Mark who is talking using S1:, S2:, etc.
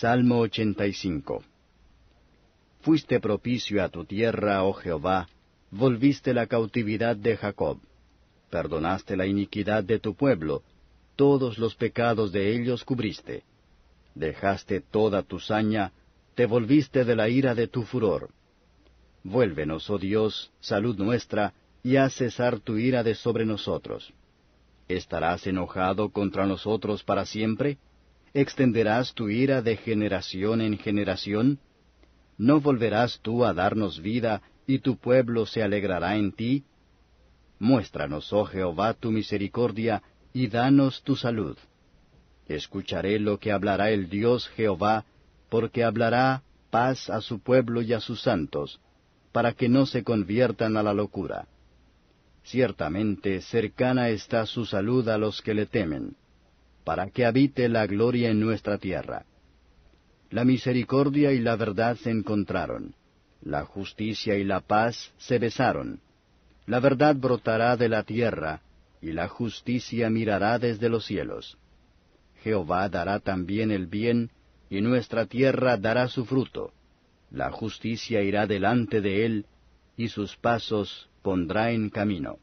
S1: Salmo 85 Fuiste propicio a tu tierra, oh Jehová, volviste la cautividad de Jacob, perdonaste la iniquidad de tu pueblo, todos los pecados de ellos cubriste, dejaste toda tu saña, te volviste de la ira de tu furor. Vuélvenos, oh Dios, salud nuestra, y haz cesar tu ira de sobre nosotros. ¿Estarás enojado contra nosotros para siempre? ¿Extenderás tu ira de generación en generación? ¿No volverás tú a darnos vida, y tu pueblo se alegrará en ti? Muéstranos, oh Jehová, tu misericordia, y danos tu salud. Escucharé lo que hablará el Dios Jehová, porque hablará paz a su pueblo y a sus santos, para que no se conviertan a la locura. Ciertamente cercana está su salud a los que le temen para que habite la gloria en nuestra tierra. La misericordia y la verdad se encontraron, la justicia y la paz se besaron. La verdad brotará de la tierra, y la justicia mirará desde los cielos. Jehová dará también el bien, y nuestra tierra dará su fruto. La justicia irá delante de él, y sus pasos pondrá en camino.